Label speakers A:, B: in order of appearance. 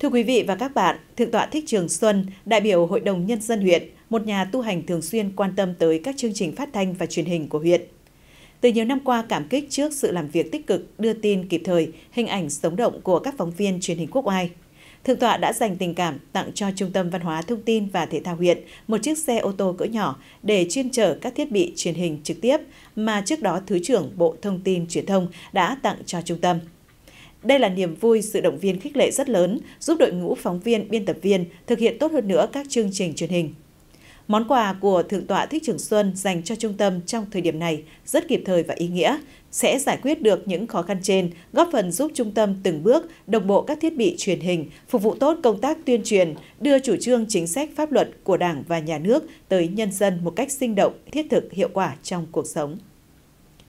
A: Thưa quý vị và các bạn, Thượng tọa Thích Trường Xuân, đại biểu Hội đồng Nhân dân huyện, một nhà tu hành thường xuyên quan tâm tới các chương trình phát thanh và truyền hình của huyện. Từ nhiều năm qua cảm kích trước sự làm việc tích cực, đưa tin kịp thời, hình ảnh sống động của các phóng viên truyền hình quốc oai. Thượng tọa đã dành tình cảm tặng cho Trung tâm Văn hóa Thông tin và Thể thao huyện một chiếc xe ô tô cỡ nhỏ để chuyên chở các thiết bị truyền hình trực tiếp mà trước đó Thứ trưởng Bộ Thông tin Truyền thông đã tặng cho Trung tâm. Đây là niềm vui, sự động viên khích lệ rất lớn, giúp đội ngũ phóng viên, biên tập viên thực hiện tốt hơn nữa các chương trình truyền hình. Món quà của Thượng tọa Thích Trường Xuân dành cho trung tâm trong thời điểm này rất kịp thời và ý nghĩa, sẽ giải quyết được những khó khăn trên, góp phần giúp trung tâm từng bước đồng bộ các thiết bị truyền hình, phục vụ tốt công tác tuyên truyền, đưa chủ trương chính sách pháp luật của Đảng và Nhà nước tới nhân dân một cách sinh động, thiết thực, hiệu quả trong cuộc sống.